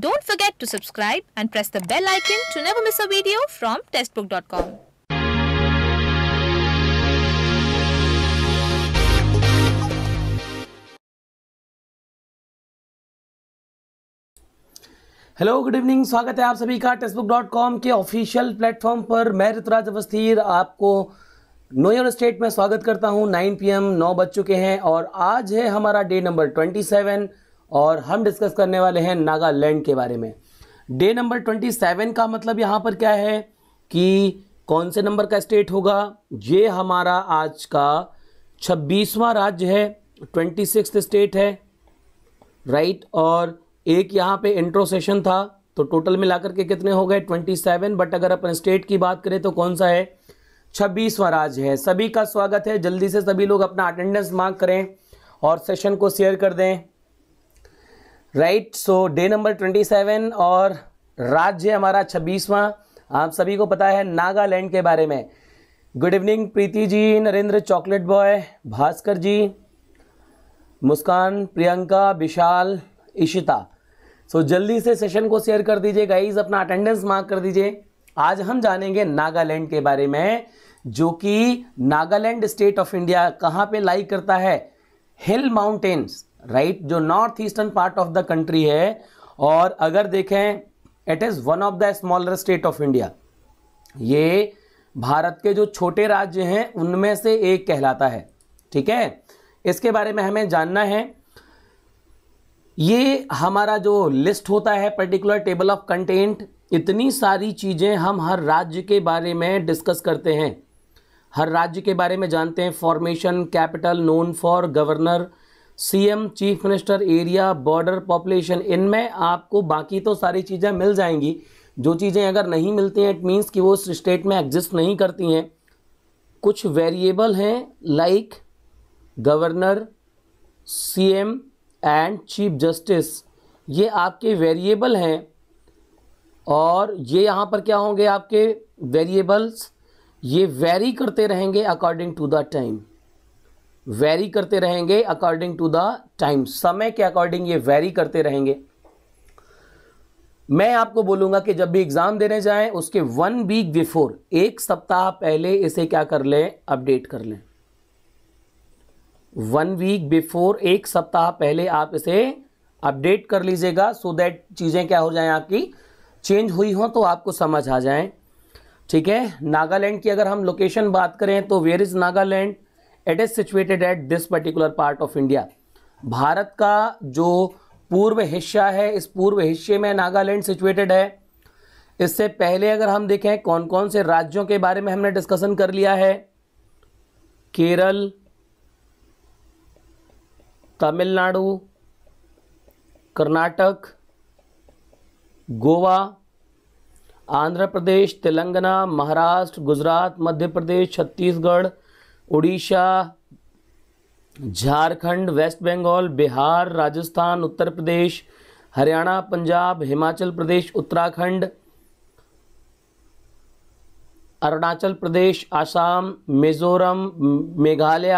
Don't forget to subscribe and press the bell icon to never miss a video from testbook.com. Hello good evening स्वागत है आप सभी का textbook के official platform पर मैं ऋतुराज अवस्थीर आपको नो योर स्टेट में स्वागत करता हूं 9 पीएम 9 बज चुके हैं और आज है हमारा डे नंबर 27 और हम डिस्कस करने वाले हैं नागालैंड के बारे में डे नंबर ट्वेंटी सेवन का मतलब यहाँ पर क्या है कि कौन से नंबर का स्टेट होगा ये हमारा आज का छब्बीसवां राज्य है ट्वेंटी सिक्स स्टेट है राइट और एक यहाँ पे इंट्रो सेशन था तो टोटल मिलाकर के कितने हो गए ट्वेंटी सेवन बट अगर अपन स्टेट की बात करें तो कौन सा है छब्बीसवां राज्य है सभी का स्वागत है जल्दी से सभी लोग अपना अटेंडेंस मार्क करें और सेशन को शेयर कर दें right so day number twenty seven और राज्य हमारा छब्बीसवां आप सभी को पता है नागालैंड के बारे में good evening Preeti ji Narendra chocolate boy Bhaskar ji Muskan Priyanka Vishal Ishita so so, जल्दी से सेशन को शेयर कर दीजिए गाइज अपना अटेंडेंस मार्क कर दीजिए आज हम जानेंगे नागालैंड के बारे में जो कि नागालैंड स्टेट ऑफ इंडिया कहाँ पे लाइक करता है हिल माउंटेन्स राइट right? जो north eastern part of the country है और अगर देखें it is one of the smaller state of India ये भारत के जो छोटे राज्य हैं उनमें से एक कहलाता है ठीक है इसके बारे में हमें जानना है ये हमारा जो लिस्ट होता है पर्टिकुलर टेबल ऑफ कंटेंट इतनी सारी चीज़ें हम हर राज्य के बारे में डिस्कस करते हैं हर राज्य के बारे में जानते हैं formation capital known for governor CM chief minister area border population इनमें आपको बाकी तो सारी चीज़ें मिल जाएंगी जो चीज़ें अगर नहीं मिलती हैं इट मीन्स कि वो उस स्टेट में एग्जिस्ट नहीं करती हैं कुछ वेरिएबल हैं like governor CM and chief justice ये आपके वेरिएबल हैं और ये यहाँ पर क्या होंगे आपके वेरिएबल्स ये वेरी करते रहेंगे according to the time vary करते रहेंगे अकॉर्डिंग टू द टाइम समय के अकॉर्डिंग ये वेरी करते रहेंगे मैं आपको बोलूंगा कि जब भी एग्जाम देने जाएं उसके वन वीक बिफोर एक सप्ताह पहले इसे क्या कर लें अपडेट कर लें वन वीक बिफोर एक सप्ताह पहले आप इसे अपडेट कर लीजिएगा सो दैट चीज़ें क्या हो जाएं आपकी चेंज हुई हो तो आपको समझ आ जाए ठीक है नागालैंड की अगर हम लोकेशन बात करें तो where is Nagaland it is situated at this particular part of India Bharat का जो पूर्व हिस्सा है इस पूर्व हिस्से में नागालैंड सिचुएटेड है इससे पहले अगर हम देखें कौन कौन से राज्यों के बारे में हमने डिस्कशन कर लिया है Kerala Tamil Nadu Karnataka Goa Andhra Pradesh Telangana Maharashtra Gujarat Madhya Pradesh Chhattisgarh Orissa Jharkhand west Bengal Bihar Rajasthan Uttar Pradesh Haryana Punjab Himachal Pradesh Uttarakhand Arunachal Pradesh Assam Mizoram Meghalaya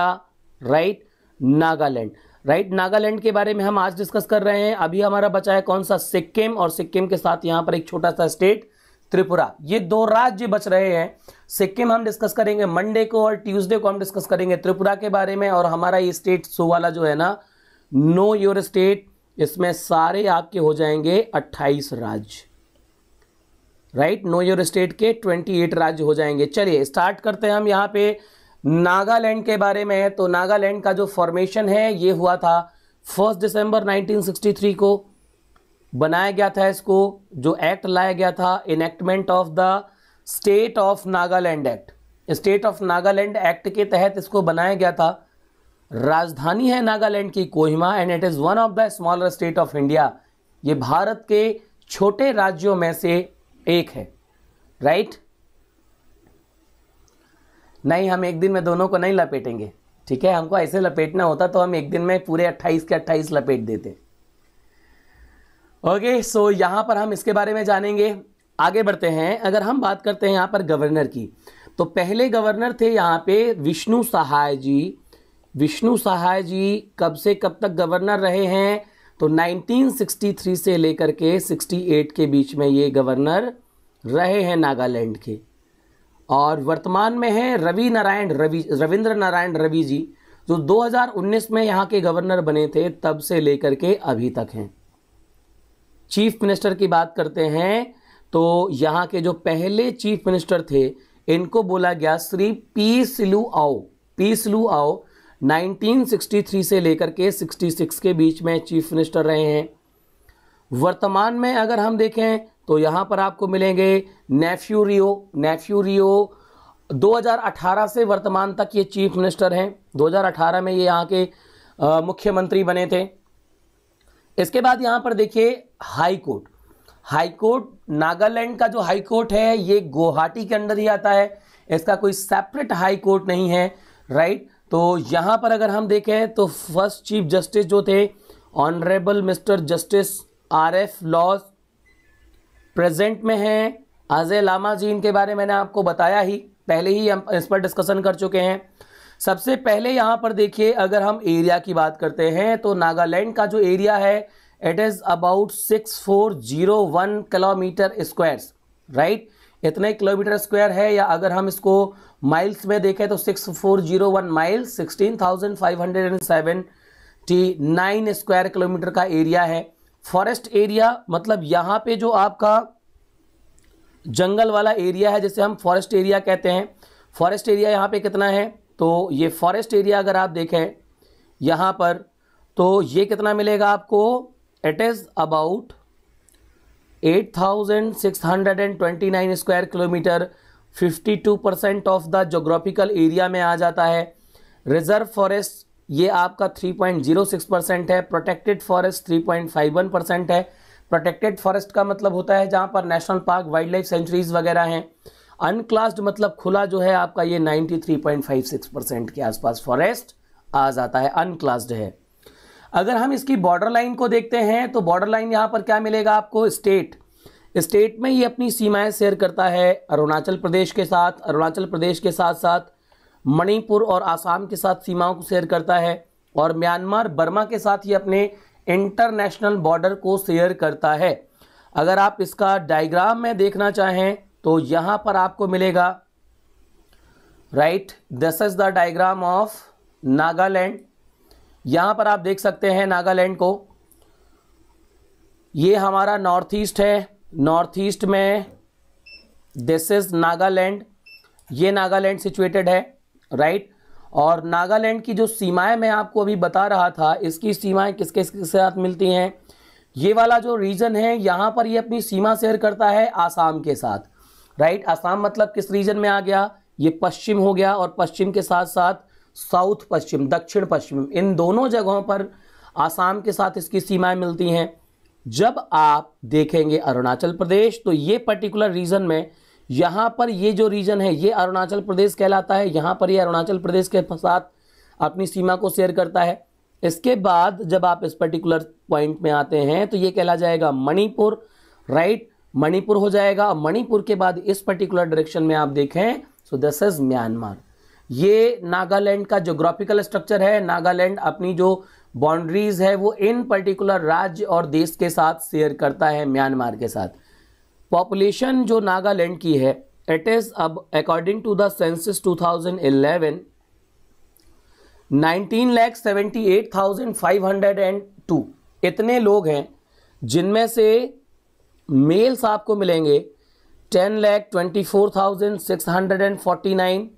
right Nagaland right Nagaland के बारे में हम आज डिस्कस कर रहे हैं अभी हमारा बचा है कौन सा सिक्किम और सिक्किम के साथ यहाँ पर एक छोटा सा स्टेट त्रिपुरा ये दो राज्य बच रहे हैं सिक्किम हम डिस्कस करेंगे मंडे को और ट्यूसडे को हम डिस्कस करेंगे त्रिपुरा के बारे में और हमारा ये स्टेट सो वाला जो है ना नो योर स्टेट इसमें सारे आपके हो जाएंगे 28 राज्य राइट नो योर स्टेट के 28 राज्य हो जाएंगे चलिए स्टार्ट करते हैं हम यहाँ पे नागालैंड के बारे में तो नागालैंड का जो फॉर्मेशन है ये हुआ था फर्स्ट दिसंबर नाइनटीन को बनाया गया था इसको जो एक्ट लाया गया था enactment of the state of Nagaland act state of Nagaland act के तहत इसको बनाया गया था राजधानी है नागालैंड की Kohima and it is one of the smaller state of India ये भारत के छोटे राज्यों में से एक है राइट नहीं हम एक दिन में दोनों को नहीं लपेटेंगे ठीक है हमको ऐसे लपेटना होता तो हम एक दिन में पूरे 28 के 28 लपेट देते हैं ओके सो यहाँ पर हम इसके बारे में जानेंगे आगे बढ़ते हैं अगर हम बात करते हैं यहाँ पर गवर्नर की तो पहले गवर्नर थे यहाँ पे विष्णु सहाय जी विष्णु सहाय जी कब से कब तक गवर्नर रहे हैं तो 1963 से लेकर के 68 के बीच में ये गवर्नर रहे हैं नागालैंड के और वर्तमान में हैं रवि नारायण रवि रविंद्र नारायण रवि जी जो 2019 में यहाँ के गवर्नर बने थे तब से लेकर के अभी तक हैं चीफ मिनिस्टर की बात करते हैं तो यहाँ के जो पहले चीफ मिनिस्टर थे इनको बोला गया श्री पी सिलू आओ पी सिलू आओ 1963 से लेकर के 66 के बीच में चीफ मिनिस्टर रहे हैं वर्तमान में अगर हम देखें तो यहाँ पर आपको मिलेंगे नेफ्यूरियो नेफ्यूरियो 2018 से वर्तमान तक ये चीफ मिनिस्टर हैं 2018 में ये यहाँ के मुख्यमंत्री बने थे इसके बाद यहां पर देखिए high court high court Nagaland का जो हाई कोर्ट है ये गुवाहाटी के अंडर ही आता है इसका कोई सेपरेट हाई कोर्ट नहीं है राइट तो यहां पर अगर हम देखें तो फर्स्ट चीफ जस्टिस जो थे honourable mister justice R F लॉस प्रेजेंट में हैं अजय लामा जी इनके बारे में मैंने आपको बताया ही पहले ही हम इस पर डिस्कशन कर चुके हैं सबसे पहले यहाँ पर देखिए अगर हम एरिया की बात करते हैं तो नागालैंड का जो एरिया है it is about six four zero one kilometre square right इतने किलोमीटर स्क्वायर है या अगर हम इसको माइल्स में देखें तो six four zero one mile sixteen thousand five hundred and seventy nine square kilometre का एरिया है फॉरेस्ट एरिया मतलब यहाँ पे जो आपका जंगल वाला एरिया है जिसे हम फॉरेस्ट एरिया कहते हैं फॉरेस्ट एरिया यहाँ पे कितना है तो ये फॉरेस्ट एरिया अगर आप देखें यहाँ पर तो ये कितना मिलेगा आपको it is about 8,629 square kilometre 52 percent of the geographical area में आ जाता है रिजर्व फॉरेस्ट ये आपका 3.06 परसेंट है प्रोटेक्टेड फॉरेस्ट 3.51 परसेंट है प्रोटेक्टेड फॉरेस्ट का मतलब होता है जहाँ पर national park wild life sanctuaries वगैरह हैं अनक्लास्ड मतलब खुला जो है आपका ये 93.56 परसेंट के आसपास फॉरेस्ट आ जाता है अनक्लास्ड है अगर हम इसकी बॉर्डर लाइन को देखते हैं तो बॉर्डर लाइन यहाँ पर क्या मिलेगा आपको स्टेट स्टेट में ये अपनी सीमाएं शेयर करता है अरुणाचल प्रदेश के साथ अरुणाचल प्रदेश के साथ साथ मणिपुर और आसाम के साथ सीमाओं को शेयर करता है और म्यांमार बर्मा के साथ ये अपने इंटरनेशनल बॉर्डर को शेयर करता है अगर आप इसका डायग्राम में देखना चाहें तो यहां पर आपको मिलेगा right this is the diagram of Nagaland यहां पर आप देख सकते हैं नागालैंड को ये हमारा नॉर्थ ईस्ट है नॉर्थ ईस्ट में दिस इज नागालैंड ये नागालैंड सिचुएटेड है राइट right? और नागालैंड की जो सीमाएं मैं आपको अभी बता रहा था इसकी सीमाएं किसके किसके साथ मिलती हैं ये वाला जो रीजन है यहां पर ये अपनी सीमा शेयर करता है आसाम के साथ राइट आसाम मतलब किस रीजन में आ गया ये पश्चिम हो गया और पश्चिम के साथ साथ साउथ पश्चिम दक्षिण पश्चिम इन दोनों जगहों पर आसाम के साथ इसकी सीमाएं मिलती हैं जब आप देखेंगे अरुणाचल प्रदेश तो ये पर्टिकुलर रीजन में यहाँ पर ये जो रीजन है ये अरुणाचल प्रदेश कहलाता है यहाँ पर ये अरुणाचल प्रदेश के साथ अपनी सीमा को शेयर करता है इसके बाद जब आप इस पर्टिकुलर पॉइंट में आते हैं तो ये कहला जाएगा मणिपुर राइट मणिपुर हो जाएगा मणिपुर के बाद इस पर्टिकुलर डायरेक्शन में आप देखें सो दिस इज म्यांमार ये नागालैंड का जोग्राफिकल स्ट्रक्चर है नागालैंड अपनी जो बाउंड्रीज है वो इन पर्टिकुलर राज्य और देश के साथ शेयर करता है म्यांमार के साथ पॉपुलेशन जो नागालैंड की है इट इज अब according to the census eleven nineteen lakh seventy eight thousand five hundred and two इतने लोग हैं जिनमें से मेल्स आपको मिलेंगे ten lakh twenty four thousand six hundred and forty nine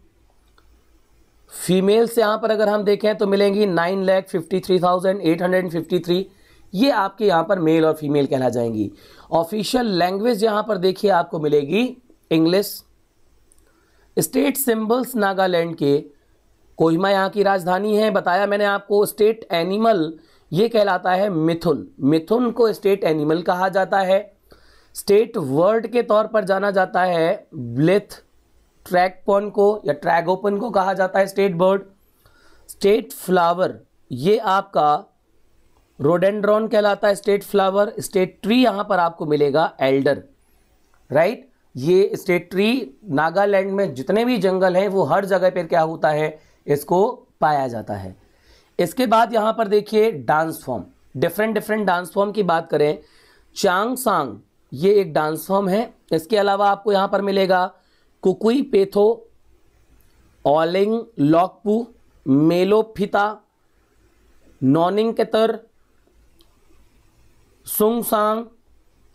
females यहाँ पर अगर हम देखें तो मिलेंगी nine lakh fifty three thousand eight hundred and fifty three ये आपके यहाँ पर मेल और फीमेल कहला जाएंगी ऑफिशियल लैंग्वेज यहाँ पर देखिए आपको मिलेगी इंग्लिश स्टेट सिंबल्स नागालैंड के कोहिमा यहाँ की राजधानी है बताया मैंने आपको स्टेट एनिमल ये कहलाता है मिथुन मिथुन को स्टेट एनिमल कहा जाता है स्टेट वर्ड के तौर पर जाना जाता है ब्लेथ ट्रैकपोन को या ट्रैगोपन को कहा जाता है स्टेट बर्ड स्टेट फ्लावर ये आपका रोडेंड्रॉन कहलाता है स्टेट फ्लावर स्टेट ट्री यहाँ पर आपको मिलेगा एल्डर राइट ये स्टेट ट्री नागालैंड में जितने भी जंगल हैं वो हर जगह पर क्या होता है इसको पाया जाता है इसके बाद यहाँ पर देखिए dance form different different dance form की बात करें चांग सांग ये एक डांस फॉर्म है इसके अलावा आपको यहाँ पर मिलेगा कुकुई पेथो ऑलिंग लॉकपू मेलोफिता नॉनिंग केतर सुंगसांग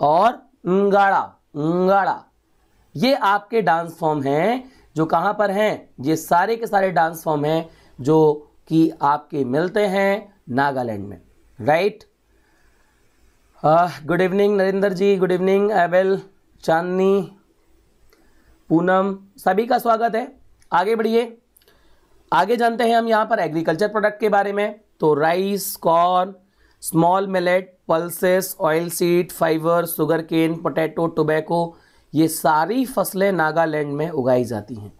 और अंगाड़ा अंगाड़ा ये आपके डांस फॉर्म हैं जो कहाँ पर हैं ये सारे के सारे डांस फॉर्म हैं जो कि आपके मिलते हैं नागालैंड में right good evening Narendra ji good evening Abel Chandni Poonam सभी का स्वागत है आगे बढ़िए आगे जानते हैं हम यहाँ पर एग्रीकल्चर प्रोडक्ट के बारे में तो rice corn small millet pulses oil seed fibre sugar cane potato tobacco ये सारी फसलें नागालैंड में उगाई जाती हैं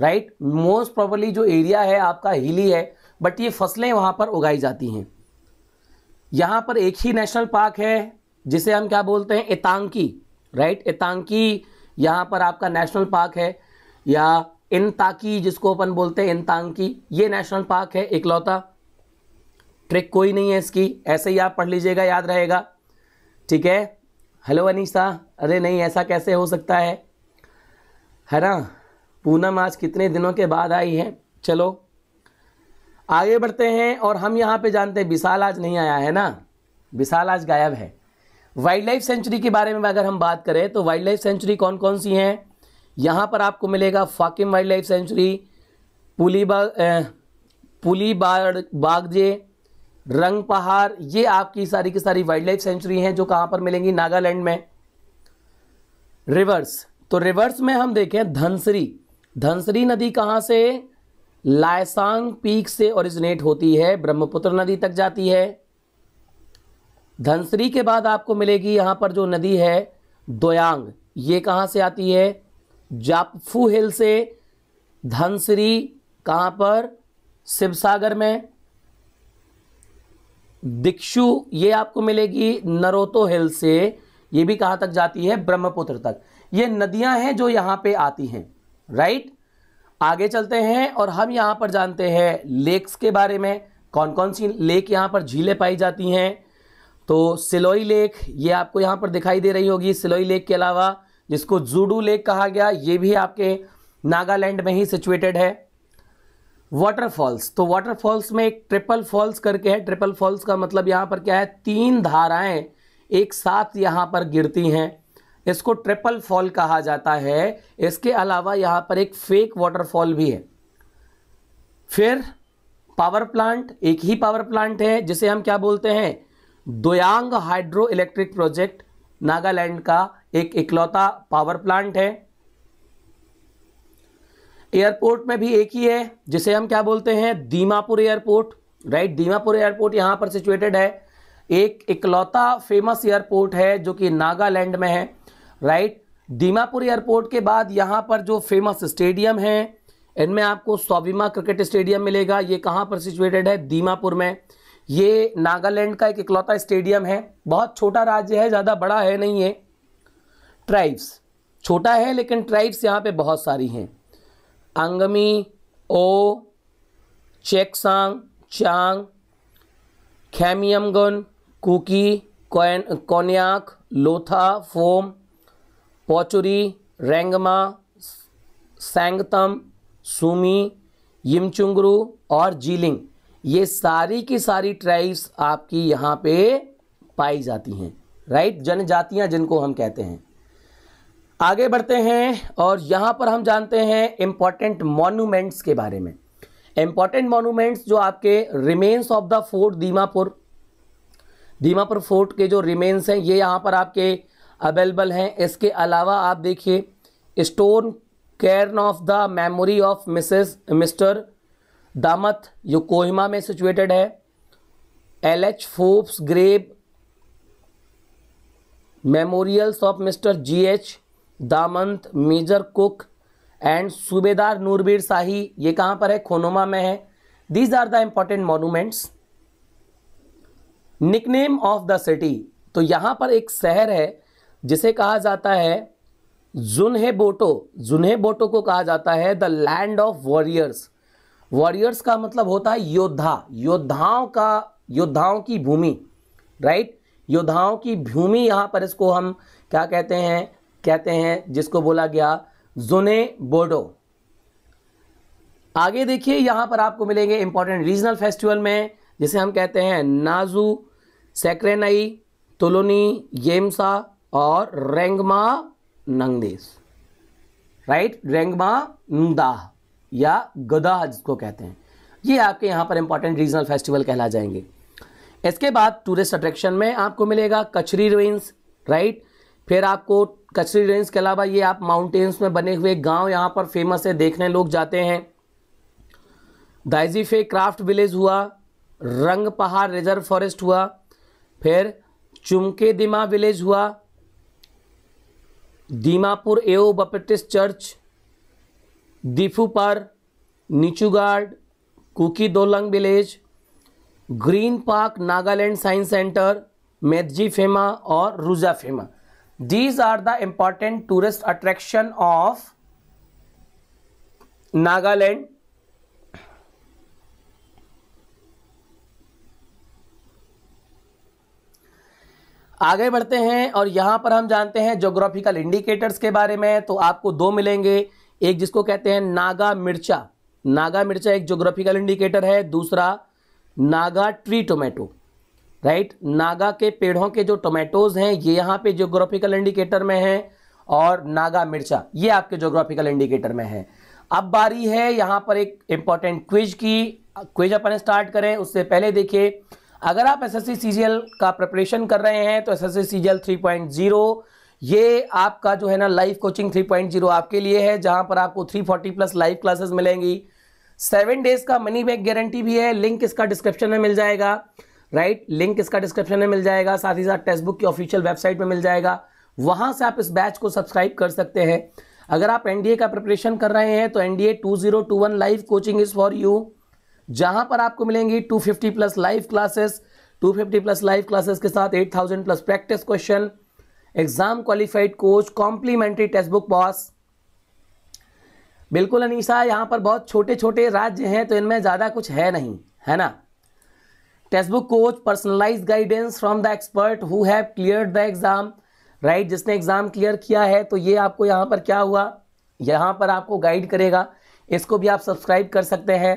राइट मोस्ट प्रॉबली जो एरिया है आपका हिली है बट ये फसलें वहाँ पर उगाई जाती हैं यहां पर एक ही नेशनल पार्क है जिसे हम क्या बोलते हैं इतांकी राइट इतांकी यहां पर आपका नेशनल पार्क है या इनताकी जिसको अपन बोलते हैं इनतांकी ये नेशनल पार्क है इकलौता ट्रिक कोई नहीं है इसकी ऐसे ही आप पढ़ लीजिएगा याद रहेगा ठीक है हेलो अनीसा अरे नहीं ऐसा कैसे हो सकता है है ना पूनम आज कितने दिनों के बाद आई है चलो आगे बढ़ते हैं और हम यहाँ पे जानते हैं विशाल आज नहीं आया है ना विशाल आज गायब है वाइल्ड लाइफ सेंचुरी के बारे में अगर हम बात करें तो वाइल्ड लाइफ सेंचुरी कौन कौन सी हैं यहाँ पर आपको मिलेगा फाकिम वाइल्ड लाइफ सेंचुरी पुली बाग पुली बाड़ बागजे रंग पहाड़ ये आपकी सारी की सारी वाइल्ड लाइफ सेंचुरी हैं जो कहाँ पर मिलेंगी नागालैंड में रिवर्स तो रिवर्स में हम देखें धनसरी धनसरी नदी कहाँ से लायसांग पीक से ओरिजिनेट होती है ब्रह्मपुत्र नदी तक जाती है धनसरी के बाद आपको मिलेगी यहां पर जो नदी है दोयांग ये कहां से आती है जापफू हिल से धनसरी कहां पर शिवसागर में दिक्षु ये आपको मिलेगी नरोतो हिल से ये भी कहां तक जाती है ब्रह्मपुत्र तक ये नदियां हैं जो यहां पे आती हैं राइट आगे चलते हैं और हम यहाँ पर जानते हैं लेक्स के बारे में कौन कौन सी लेक यहाँ पर झीलें पाई जाती हैं तो सिलोई लेक ये आपको यहाँ पर दिखाई दे रही होगी सिलोई लेक के अलावा जिसको जूडू लेक कहा गया ये भी आपके नागालैंड में ही सिचुएटेड है वाटरफॉल्स तो वाटरफॉल्स में एक ट्रिपल फॉल्स करके है ट्रिपल फॉल्स का मतलब यहाँ पर क्या है तीन धाराएं एक साथ यहाँ पर गिरती हैं इसको ट्रिपल फॉल कहा जाता है इसके अलावा यहां पर एक फेक वाटरफॉल भी है फिर पावर प्लांट एक ही पावर प्लांट है जिसे हम क्या बोलते हैं Doyang hydro electric project Nagaland का एक इकलौता पावर प्लांट है एयरपोर्ट में भी एक ही है जिसे हम क्या बोलते हैं Dimapur airport right Dimapur airport यहां पर सिचुएटेड है एक इकलौता फेमस एयरपोर्ट है जो कि नागालैंड में है राइट दीमापुर एयरपोर्ट के बाद यहाँ पर जो फेमस स्टेडियम है इनमें आपको स्वाभिमा क्रिकेट स्टेडियम मिलेगा ये कहाँ पर सिचुएटेड है दीमापुर में ये नागालैंड का एक इकलौता स्टेडियम है बहुत छोटा राज्य है ज़्यादा बड़ा है नहीं है ट्राइब्स छोटा है लेकिन ट्राइब्स यहाँ पे बहुत सारी हैं अंगमी ओ चेकसांग चांग खैमियमगन कुकी कोन्याक लोथा फोम पोचुरी रेंगमा सेंगतम सुमी यमचुंगरू और जीलिंग ये सारी की सारी ट्राइब्स आपकी यहाँ पे पाई जाती हैं राइट जनजातियाँ जिनको हम कहते हैं आगे बढ़ते हैं और यहाँ पर हम जानते हैं इम्पॉर्टेंट मॉन्यूमेंट्स के बारे में इम्पॉर्टेंट मॉन्यूमेंट्स जो आपके remains of the fort Dimapur Dimapur fort के जो रिमेन्स हैं ये यहाँ पर आपके अवेलेबल हैं इसके अलावा आप देखिए stone cairn of the memory of missus mister Damant जो कोहिमा में सिचुएटेड है L H Phipps grave memorials of mister G H Damant major Cook and Subedar Nurbir शाही ये कहाँ पर है खोनोमा में है these are the important monuments nickname of the city तो यहाँ पर एक शहर है जिसे कहा जाता है जुन्हे बोटो जुन्हे बोटो को कहा जाता है the land of warriors warriors का मतलब होता है योद्धा योद्धाओं का योद्धाओं की भूमि राइट योद्धाओं की भूमि यहां पर इसको हम क्या कहते हैं कहते हैं जिसको बोला गया जुने बोडो आगे देखिए यहां पर आपको मिलेंगे इंपॉर्टेंट रीजनल फेस्टिवल में जिसे हम कहते हैं नाजू सेक्रेनई तुलोनी येमसा और रेंगमा नंगदेश राइट रेंगमा नंदा या गदाह जिसको कहते हैं ये आपके यहाँ पर इंपॉर्टेंट रीजनल फेस्टिवल कहला जाएंगे इसके बाद टूरिस्ट अट्रैक्शन में आपको मिलेगा कचरी रुइंस राइट फिर आपको कचरी रेंज के अलावा ये आप माउंटेन्स में बने हुए गांव यहाँ पर फेमस है देखने लोग जाते हैं दाइजीफे क्राफ्ट विलेज हुआ रंग पहाड़ रिजर्व फॉरेस्ट हुआ फिर चुमके दिमा विलेज हुआ दीमापुर एओ बपटिस्ट चर्च दीफूपार नीचूगार्ड Kuki Dolong village green park Nagaland science centre Medziphema और Ruzaphema these are the important tourist attraction of Nagaland आगे बढ़ते हैं और यहाँ पर हम जानते हैं जोग्राफिकल इंडिकेटर्स के बारे में तो आपको दो मिलेंगे एक जिसको कहते हैं नागा मिर्चा नागा मिर्चा एक जोग्राफिकल इंडिकेटर है दूसरा Naga tree tomato right Naga के पेड़ों के जो टोमेटोज हैं ये यहाँ पे जोग्राफिकल इंडिकेटर में है और नागा मिर्चा ये आपके जोग्राफिकल इंडिकेटर में है अब बारी है यहाँ पर एक इम्पॉर्टेंट क्विज की क्विज अपन स्टार्ट करें उससे पहले देखिए अगर आप एस एस का प्रिपरेशन कर रहे हैं तो एस एस सी 3.0 ये आपका जो है ना लाइव कोचिंग 3.0 आपके लिए है जहां पर आपको 340 प्लस लाइव क्लासेस मिलेंगी सेवन डेज का मनी बैक गारंटी भी है लिंक इसका डिस्क्रिप्शन में मिल जाएगा राइट लिंक इसका डिस्क्रिप्शन में मिल जाएगा साथ ही साथ टेक्स्ट बुक की ऑफिशियल वेबसाइट में मिल जाएगा वहां से आप इस बैच को सब्सक्राइब कर सकते हैं अगर आप एनडीए का प्रिपरेशन कर रहे हैं तो NDA 2021 live coaching is for you जहां पर आपको मिलेंगी 250 plus live classes 250 plus live classes के साथ 8000 plus practice question exam qualified coach complimentary text book boss बिल्कुल अनीसा यहाँ पर बहुत छोटे छोटे राज्य हैं तो इनमें ज़्यादा कुछ है नहीं है ना text book coach personalise guidance from the expert who have clear the exam right जिसने एग्ज़ाम क्लियर किया है तो ये आपको यहां पर क्या हुआ यहां पर आपको गाइड करेगा इसको भी आप सब्सक्राइब कर सकते हैं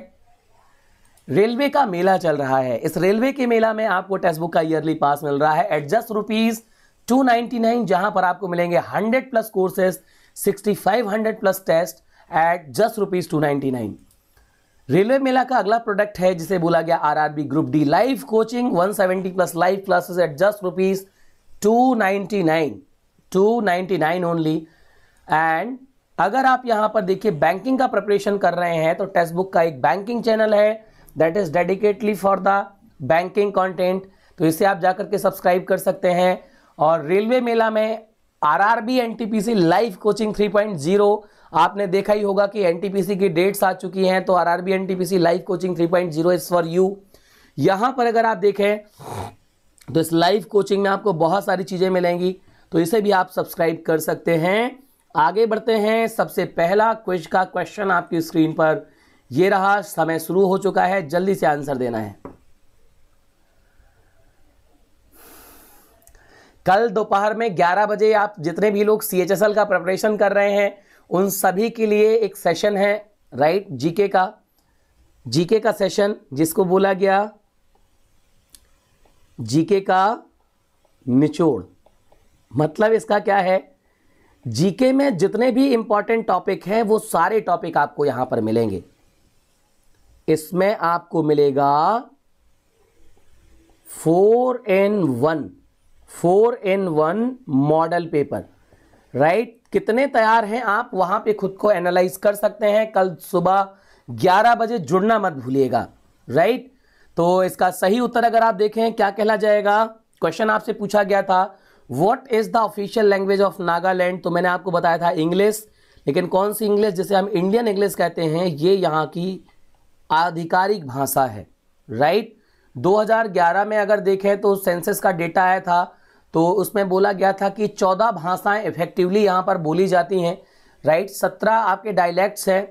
रेलवे का मेला चल रहा है इस रेलवे के मेला में आपको टेक्स्ट बुक का ईयरली पास मिल रहा है at just rupees two ninety nine जहां पर आपको मिलेंगे hundred plus courses sixty five hundred plus test at just rupees two ninety nine railway मेला का अगला प्रोडक्ट है जिसे बोला गया RRB group D live coaching one seventy plus live classes at just rupees two ninety nine two ninety nine only and अगर आप यहां पर देखिए बैंकिंग का प्रिपरेशन कर रहे हैं तो टेक्स्ट बुक का एक बैंकिंग चैनल है that is dedicatedly for the banking content तो इसे आप जाकर के सब्सक्राइब कर सकते हैं और रेलवे मेला में R R B N T P C live coaching three point zero आपने देखा ही होगा कि एन टी पी सी की डेट्स आ चुकी हैं तो R R B N T P C live coaching three point zero is for you यहाँ पर अगर आप देखें तो इस लाइव कोचिंग में आपको बहुत सारी चीज़ें मिलेंगी तो इसे भी आप सब्सक्राइब कर सकते हैं आगे बढ़ते हैं सबसे पहला क्विज का क्वेश्चन आपकी स्क्रीन पर ये रहा समय शुरू हो चुका है जल्दी से आंसर देना है कल दोपहर में 11 बजे आप जितने भी लोग सी का प्रिपरेशन कर रहे हैं उन सभी के लिए एक सेशन है राइट जीके का जीके का सेशन जिसको बोला गया जीके का निचोड़ मतलब इसका क्या है जीके में जितने भी इंपॉर्टेंट टॉपिक हैं वो सारे टॉपिक आपको यहां पर मिलेंगे इसमें आपको मिलेगा four in one four in one model paper right कितने तैयार हैं आप वहां पे खुद को एनालाइज कर सकते हैं कल सुबह 11 बजे जुड़ना मत भूलिएगा राइट तो इसका सही उत्तर अगर आप देखें क्या कहला जाएगा क्वेश्चन आपसे पूछा गया था what is the official language of Nagaland तो मैंने आपको बताया था इंग्लिश लेकिन कौन सी इंग्लिश जिसे हम इंडियन इंग्लिश कहते हैं ये यहाँ की आधिकारिक भाषा है राइट 2011 में अगर देखें तो सेंसस का डेटा आया था तो उसमें बोला गया था कि 14 भाषाएं इफेक्टिवली यहाँ पर बोली जाती हैं राइट 17 आपके डायलैक्ट्स हैं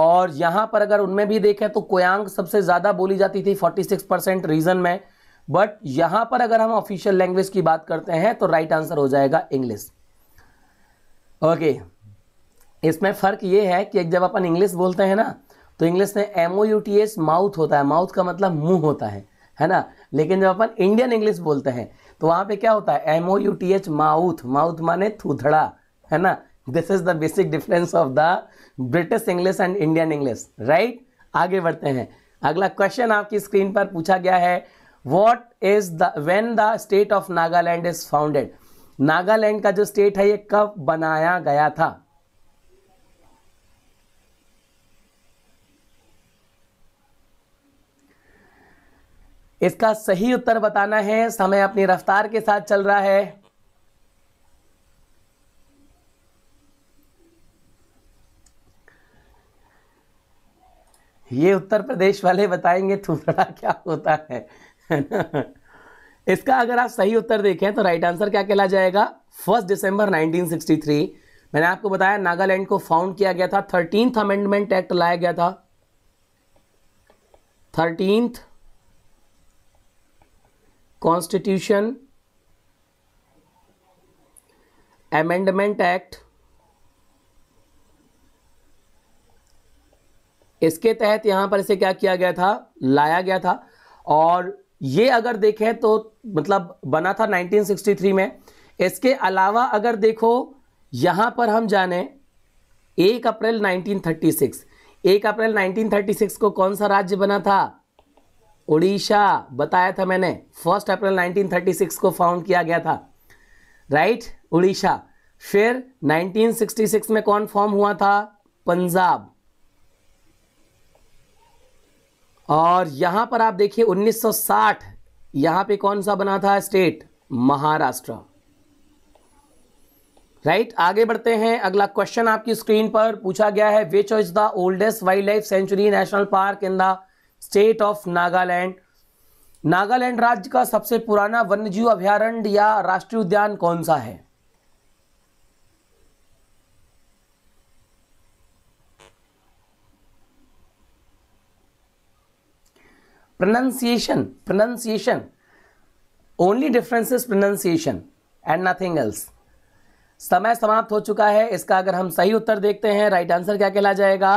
और यहाँ पर अगर उनमें भी देखें तो कोयांग सबसे ज़्यादा बोली जाती थी 46 परसेंट रीजन में बट यहाँ पर अगर हम ऑफिशियल लैंग्वेज की बात करते हैं तो राइट आंसर हो जाएगा इंग्लिश ओके इसमें फ़र्क ये है कि जब अपन इंग्लिश बोलते हैं ना तो इंग्लिश में M O U T S mouth होता है माउथ का मतलब मुंह होता है है ना लेकिन जब अपन इंडियन इंग्लिश बोलते हैं तो वहां पे क्या होता है M O U T H mouth mouth माने थूथड़ा है ना this is the basic difference of the British English and Indian English right आगे बढ़ते हैं अगला क्वेश्चन आपकी स्क्रीन पर पूछा गया है what is the when the state of Nagaland is founded Nagaland का जो स्टेट है ये कब बनाया गया था इसका सही उत्तर बताना है समय अपनी रफ्तार के साथ चल रहा है ये उत्तर प्रदेश वाले बताएंगे थूथड़ा क्या होता है इसका अगर आप सही उत्तर देखें तो राइट आंसर क्या कहला जाएगा फर्स्ट दिसंबर 1963 मैंने आपको बताया नागालैंड को फाउंड किया गया था थर्टींथ अमेंडमेंट एक्ट लाया गया था थर्टींथ कॉन्स्टिट्यूशन एमेंडमेंट एक्ट इसके तहत यहां पर इसे क्या किया गया था लाया गया था और ये अगर देखें तो मतलब बना था 1963 में इसके अलावा अगर देखो यहां पर हम जाने एक अप्रैल 1936 एक अप्रैल 1936 को कौन सा राज्य बना था उड़ीसा बताया था मैंने फर्स्ट अप्रैल 1936 को फाउंड किया गया था राइट उड़ीसा फिर 1966 में कौन फॉर्म हुआ था पंजाब और यहां पर आप देखिए 1960 यहां पे कौन सा बना था स्टेट महाराष्ट्र राइट right? आगे बढ़ते हैं अगला क्वेश्चन आपकी स्क्रीन पर पूछा गया है which is the oldest wild life sanctuary national park in the state of Nagaland Nagaland राज्य का सबसे पुराना वन्यजीव अभ्यारण्य या राष्ट्रीय उद्यान कौन सा है pronunciation pronunciation only difference is pronunciation and nothing else समय समाप्त हो चुका है इसका अगर हम सही उत्तर देखते हैं राइट आंसर क्या कहला जाएगा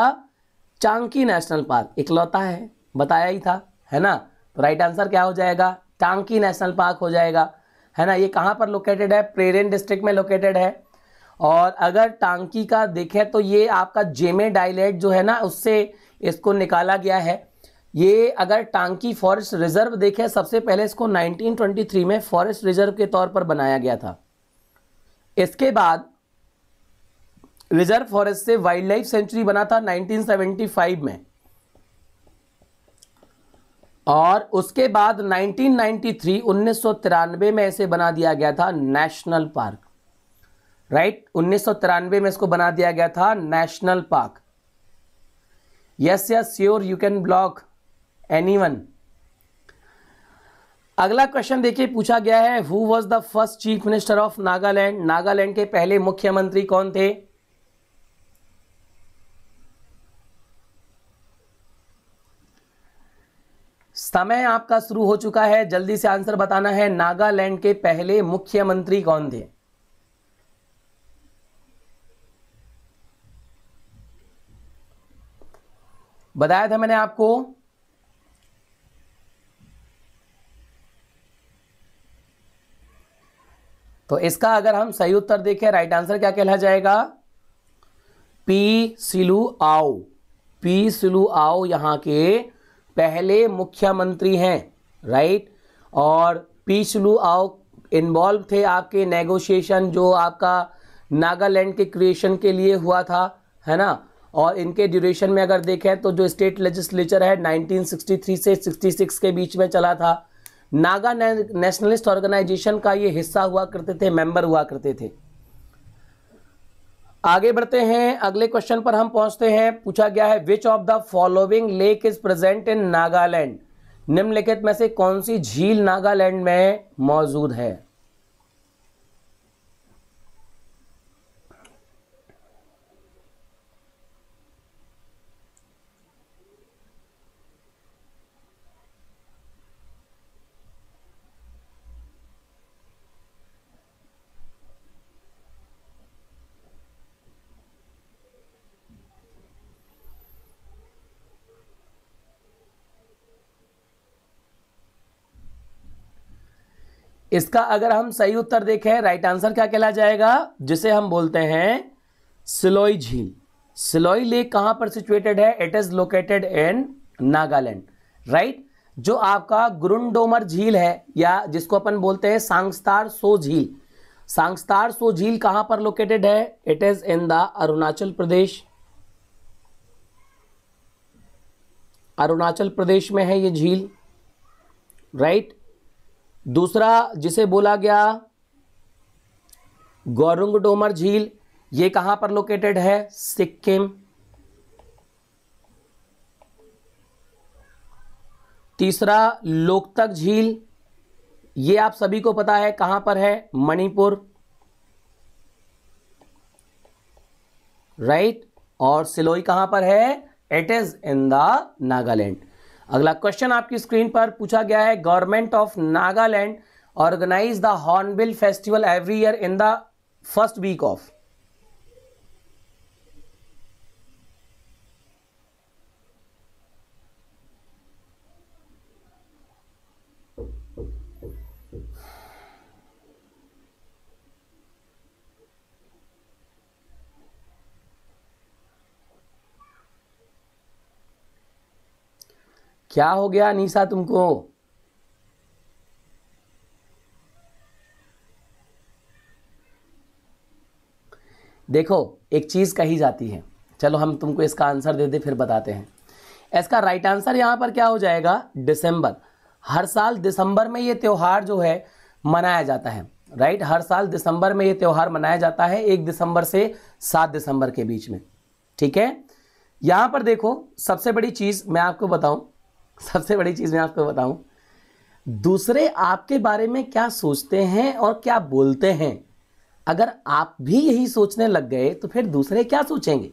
चांकी नेशनल पार्क इकलौता है बताया ही था है ना तो राइट आंसर क्या हो जाएगा टांकी नेशनल पार्क हो जाएगा है ना ये कहाँ पर लोकेटेड है प्रेरेन डिस्ट्रिक्ट में लोकेटेड है और अगर टांकी का देखें तो ये आपका जेमे डायलेट जो है ना उससे इसको निकाला गया है ये अगर टांकी फॉरेस्ट रिजर्व देखें सबसे पहले इसको 1923 में फॉरेस्ट रिजर्व के तौर पर बनाया गया था इसके बाद रिजर्व फॉरेस्ट से वाइल्ड लाइफ सेंचुरी बना था 1975 में और उसके बाद 1993 1993 में इसे बना दिया गया था नेशनल पार्क राइट उन्नीस में इसको बना दिया गया था national park yes yes sure you can block anyone अगला क्वेश्चन देखिए पूछा गया है who was the first chief minister of Nagaland Nagaland के पहले मुख्यमंत्री कौन थे समय आपका शुरू हो चुका है जल्दी से आंसर बताना है नागालैंड के पहले मुख्यमंत्री कौन थे बताया था मैंने आपको तो इसका अगर हम सही उत्तर देखें राइट आंसर क्या कहला जाएगा पी सिलू आओ पी सिलू आओ यहां के पहले मुख्यमंत्री हैं राइट और पीछलू आओ इन्वॉल्व थे आपके नेगोशिएशन जो आपका नागालैंड के क्रिएशन के लिए हुआ था है ना और इनके ड्यूरेशन में अगर देखें तो जो स्टेट लेजिस्लेचर है 1963 से 66 के बीच में चला था नागा नेशनलिस्ट ऑर्गेनाइजेशन का ये हिस्सा हुआ करते थे मेंबर हुआ करते थे आगे बढ़ते हैं अगले क्वेश्चन पर हम पहुंचते हैं पूछा गया है which of the following lake is present in Nagaland निम्नलिखित में से कौन सी झील नागालैंड में मौजूद है इसका अगर हम सही उत्तर देखें राइट आंसर क्या कहला जाएगा जिसे हम बोलते हैं सिलोई झील सिलोई लेक कहां पर सिचुएटेड है it is located in Nagaland right जो आपका गुरुंडोमर झील है या जिसको अपन बोलते हैं सांगस्तार सो झील सांगस्तार सो झील कहां पर लोकेटेड है it is in the Arunachal Pradesh Arunachal Pradesh में है ये झील राइट दूसरा जिसे बोला गया गौरंग डोमर झील ये कहां पर लोकेटेड है सिक्किम तीसरा लोकतक झील ये आप सभी को पता है कहां पर है मणिपुर राइट और सिलोई कहां पर है it is in the Nagaland अगला क्वेश्चन आपकी स्क्रीन पर पूछा गया है government of Nagaland organise the hornbill festival every year in the first week of क्या हो गया निशा तुमको देखो एक चीज़ कही जाती है चलो हम तुमको इसका आंसर दे दे फिर बताते हैं इसका राइट आंसर यहां पर क्या हो जाएगा दिसंबर हर साल दिसंबर में यह त्यौहार जो है मनाया जाता है राइट हर साल दिसंबर में यह त्यौहार मनाया जाता है एक दिसंबर से सात दिसंबर के बीच में ठीक है यहां पर देखो सबसे बड़ी चीज़ मैं आपको बताऊं सबसे बड़ी चीज़ मैं आपको बताऊं दूसरे आपके बारे में क्या सोचते हैं और क्या बोलते हैं अगर आप भी यही सोचने लग गए तो फिर दूसरे क्या सोचेंगे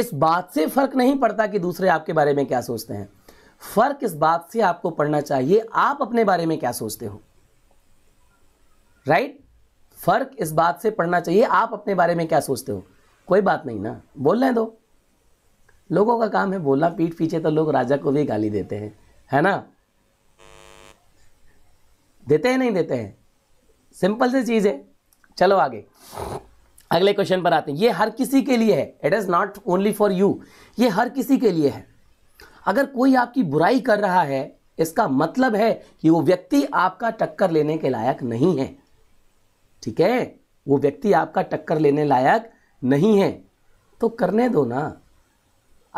इस बात से फर्क नहीं पड़ता कि दूसरे आपके बारे में क्या सोचते हैं फर्क इस बात से आपको पढ़ना चाहिए आप अपने बारे में क्या सोचते हो राइट फर्क इस बात से पढ़ना चाहिए आप अपने बारे में क्या सोचते हो कोई बात नहीं ना बोलने दो लोगों का काम है बोलना पीठ पीछे तो लोग राजा को भी गाली देते हैं है ना देते हैं नहीं देते हैं सिंपल सी चीज़ है चलो आगे अगले क्वेश्चन पर आते हैं ये हर किसी के लिए है it is not only for you ये हर किसी के लिए है अगर कोई आपकी बुराई कर रहा है इसका मतलब है कि वो व्यक्ति आपका टक्कर लेने के लायक नहीं है ठीक है वो व्यक्ति आपका टक्कर लेने लायक नहीं है तो करने दो ना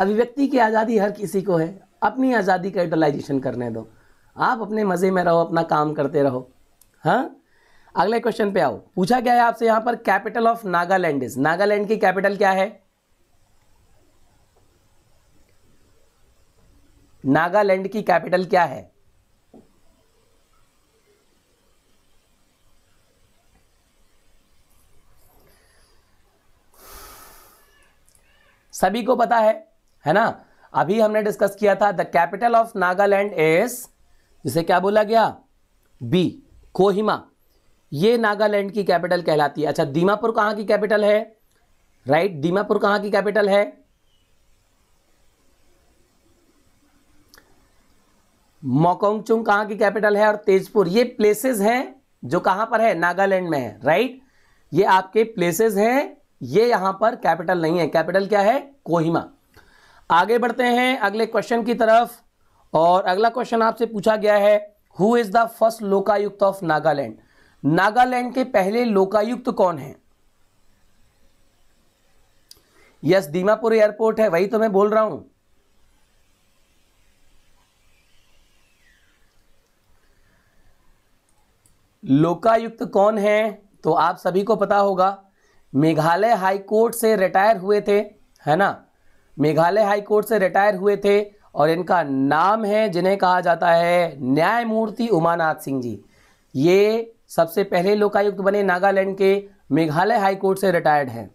अभिव्यक्ति की आज़ादी हर किसी को है अपनी आज़ादी का यूटिलाइजेशन करने दो आप अपने मज़े में रहो अपना काम करते रहो हाँ अगले क्वेश्चन पे आओ पूछा गया है आपसे यहाँ पर capital of Nagaland is Nagaland की कैपिटल क्या है नागालैंड की कैपिटल क्या है सभी को पता है है ना अभी हमने डिस्कस किया था the capital of Nagaland is जिसे क्या बोला गया बी कोहिमा ये नागालैंड की कैपिटल कहलाती है अच्छा दीमापुर कहां की कैपिटल है राइट right? दीमापुर कहां की कैपिटल है मोकोंगचुंग कहां की कैपिटल है और तेजपुर ये प्लेसेस हैं जो कहां पर है नागालैंड में है राइट right? ये आपके प्लेसेस हैं ये यहां पर कैपिटल नहीं है कैपिटल क्या है कोहिमा आगे बढ़ते हैं अगले क्वेश्चन की तरफ और अगला क्वेश्चन आपसे पूछा गया है who is the first Lokayukta of Nagaland Nagaland के पहले लोकायुक्त कौन है यस दीमापुर एयरपोर्ट है वही तो मैं बोल रहा हूं लोकायुक्त कौन है तो आप सभी को पता होगा मेघालय हाईकोर्ट से रिटायर हुए थे है ना मेघालय हाईकोर्ट से रिटायर हुए थे और इनका नाम है जिन्हें कहा जाता है न्यायमूर्ति उमानाथ सिंह जी ये सबसे पहले लोकायुक्त बने नागालैंड के मेघालय हाईकोर्ट से रिटायर्ड हैं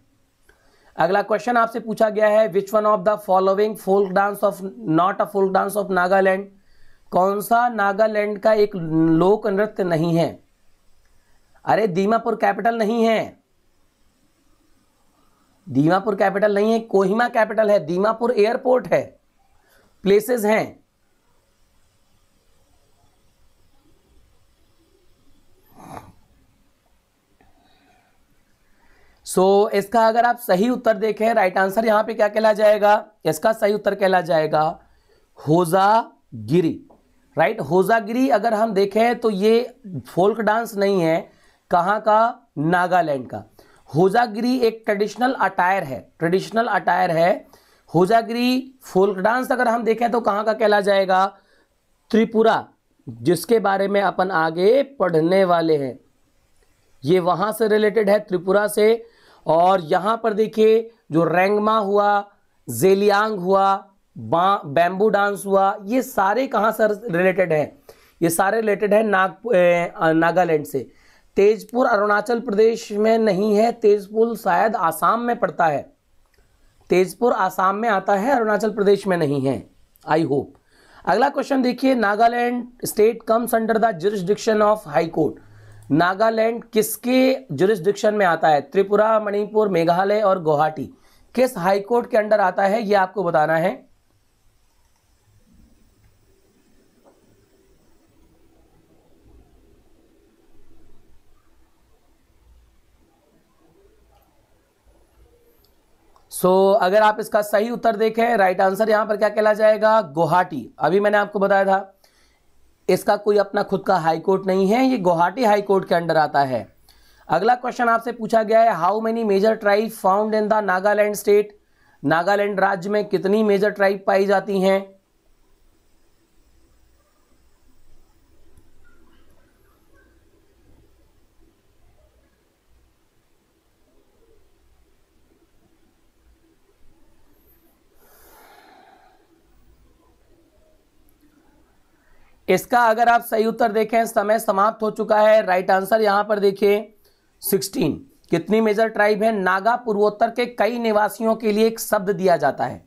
अगला क्वेश्चन आपसे पूछा गया है which one of the following folk dance of not a folk dance of Nagaland कौन सा नागालैंड का एक लोक नृत्य नहीं है अरे दीमापुर कैपिटल नहीं है दीमापुर कैपिटल नहीं है कोहिमा कैपिटल है दीमापुर एयरपोर्ट है प्लेसेस हैं सो so, इसका अगर आप सही उत्तर देखें राइट आंसर यहां पे क्या कहला जाएगा इसका सही उत्तर कहला जाएगा होजागिरी राइट होजागिरी अगर हम देखें तो ये फोल्क डांस नहीं है कहां का नागालैंड का होजागिरी एक ट्रेडिशनल अटायर है ट्रेडिशनल अटायर है होजागिरी फोल्क डांस अगर हम देखें तो कहाँ का कहला जाएगा त्रिपुरा जिसके बारे में अपन आगे पढ़ने वाले हैं ये वहाँ से रिलेटेड है त्रिपुरा से और यहाँ पर देखिए जो रेंगमा हुआ जेलियांग हुआ बैम्बू डांस हुआ ये सारे कहाँ से रिलेटेड हैं ये सारे रिलेटेड है नाग नागालैंड से तेजपुर अरुणाचल प्रदेश में नहीं है तेजपुर शायद आसाम में पड़ता है तेजपुर आसाम में आता है अरुणाचल प्रदेश में नहीं है आई होप अगला क्वेश्चन देखिए Nagaland state comes under the jurisdiction of high court Nagaland किसके जुरिस्डिक्शन में आता है त्रिपुरा मणिपुर मेघालय और गुवाहाटी किस हाई कोर्ट के अंडर आता है ये आपको बताना है सो so, अगर आप इसका सही उत्तर देखें राइट आंसर यहां पर क्या कहला जाएगा गुवाहाटी अभी मैंने आपको बताया था इसका कोई अपना खुद का हाई कोर्ट नहीं है ये गुवाहाटी हाई कोर्ट के अंडर आता है अगला क्वेश्चन आपसे पूछा गया है how many major tribe found in the Nagaland state Nagaland राज्य में कितनी मेजर ट्राइब पाई जाती हैं इसका अगर आप सही उत्तर देखें समय समाप्त हो चुका है राइट आंसर यहां पर देखिए 16 कितनी मेजर ट्राइब है नागा पूर्वोत्तर के कई निवासियों के लिए एक शब्द दिया जाता है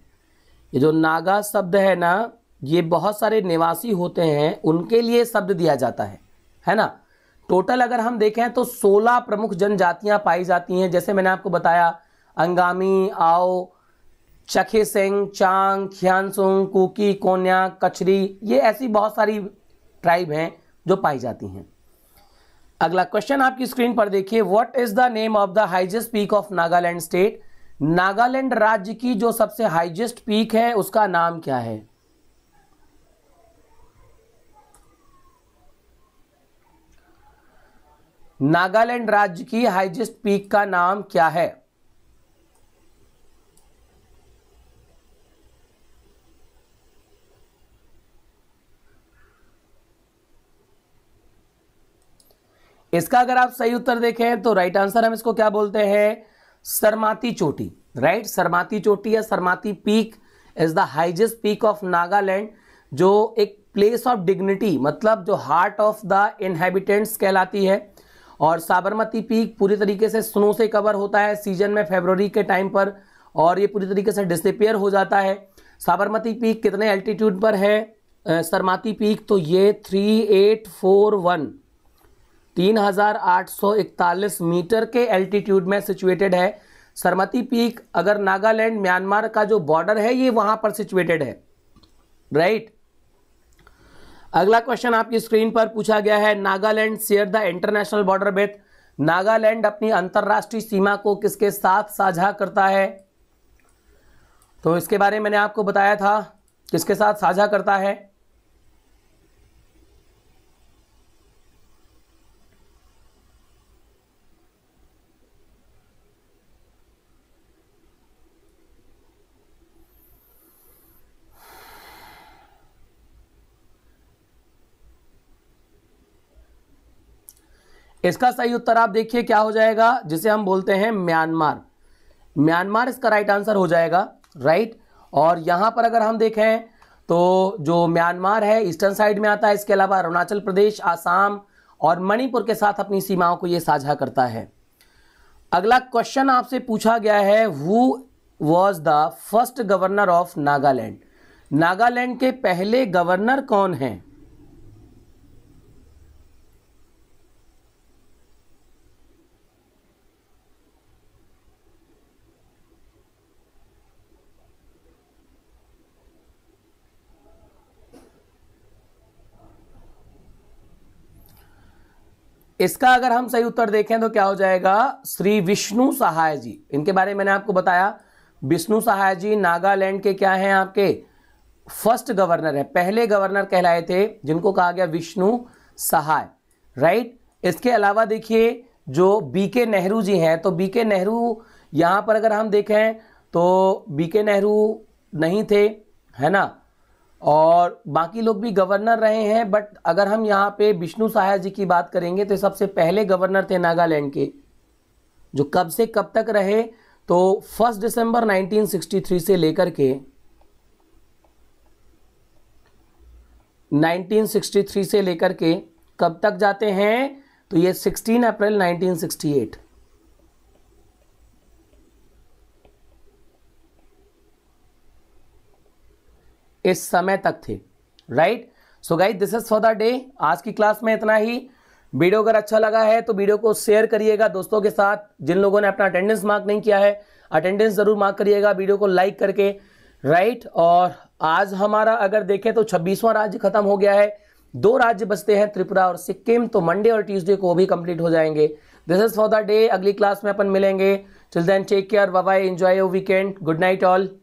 ये जो नागा शब्द है ना ये बहुत सारे निवासी होते हैं उनके लिए शब्द दिया जाता है है ना टोटल अगर हम देखें तो 16 प्रमुख जनजातियां पाई जाती हैं जैसे मैंने आपको बताया अंगामी आओ चखे सिंह चांग खियांसोंग कुकी कोन्या कचरी ये ऐसी बहुत सारी ट्राइब हैं जो पाई जाती हैं अगला क्वेश्चन आपकी स्क्रीन पर देखिए what is the name of the highest peak of Nagaland state Nagaland राज्य की जो सबसे हाइजेस्ट पीक है उसका नाम क्या है नागालैंड राज्य की हाइजेस्ट पीक का नाम क्या है इसका अगर आप सही उत्तर देखें तो राइट आंसर हम इसको क्या बोलते हैं सरमाती चोटी राइट सरमाती चोटी या Saramati peak is the highest peak of Nagaland जो एक प्लेस ऑफ डिग्निटी मतलब जो हार्ट ऑफ द इनहेबिटेंट्स कहलाती है और साबरमती पीक पूरी तरीके से स्नो से कवर होता है सीजन में फेबररी के टाइम पर और ये पूरी तरीके से डिसपेयर हो जाता है साबरमती पीक कितने एल्टीट्यूड पर है सरमाती पीक तो ये three eight four one 3,841 metre के एल्टीट्यूड में सिचुएटेड है सरमती पीक अगर नागालैंड म्यांमार का जो बॉर्डर है ये वहां पर सिचुएटेड है राइट right? अगला क्वेश्चन आपकी स्क्रीन पर पूछा गया है Nagaland share the international border with Nagaland अपनी अंतर्राष्ट्रीय सीमा को किसके साथ साझा करता है तो इसके बारे में मैंने आपको बताया था किसके साथ साझा करता है इसका सही उत्तर आप देखिए क्या हो जाएगा जिसे हम बोलते हैं म्यांमार म्यांमार इसका राइट आंसर हो जाएगा राइट और यहां पर अगर हम देखें तो जो म्यांमार है ईस्टर्न साइड में आता है इसके अलावा अरुणाचल प्रदेश आसाम और मणिपुर के साथ अपनी सीमाओं को यह साझा करता है अगला क्वेश्चन आपसे पूछा गया है who was the first governor of Nagaland Nagaland के पहले गवर्नर कौन हैं इसका अगर हम सही उत्तर देखें तो क्या हो जाएगा श्री विष्णु सहाय जी इनके बारे में मैंने आपको बताया विष्णु सहाय जी नागालैंड के क्या हैं आपके फर्स्ट गवर्नर हैं पहले गवर्नर कहलाए थे जिनको कहा गया विष्णु सहाय राइट इसके अलावा देखिए जो बीके नेहरू जी हैं तो बीके नेहरू यहाँ पर अगर हम देखें तो बीके नेहरू नहीं थे है ना और बाकी लोग भी गवर्नर रहे हैं बट अगर हम यहाँ पे विष्णु सहाय जी की बात करेंगे तो सबसे पहले गवर्नर थे नागालैंड के जो कब से कब तक रहे तो फर्स्ट दिसंबर 1963 से लेकर के 1963 से लेकर के कब तक जाते हैं तो ये 16 अप्रैल 1968 इस समय तक थे right so guys this is for the day आज की क्लास में इतना ही वीडियो अगर अच्छा लगा है तो वीडियो को शेयर करिएगा दोस्तों के साथ जिन लोगों ने अपना अटेंडेंस मार्क नहीं किया है अटेंडेंस जरूर मार्क करिएगा वीडियो को लाइक करके राइट और आज हमारा अगर देखें तो 26वां राज्य खत्म हो गया है दो राज्य बचते हैं त्रिपुरा और सिक्किम तो मंडे और ट्यूजडे को भी कंप्लीट हो जाएंगे this is for the day अगली क्लास में अपन मिलेंगे children take care bye enjoy your weekend good night all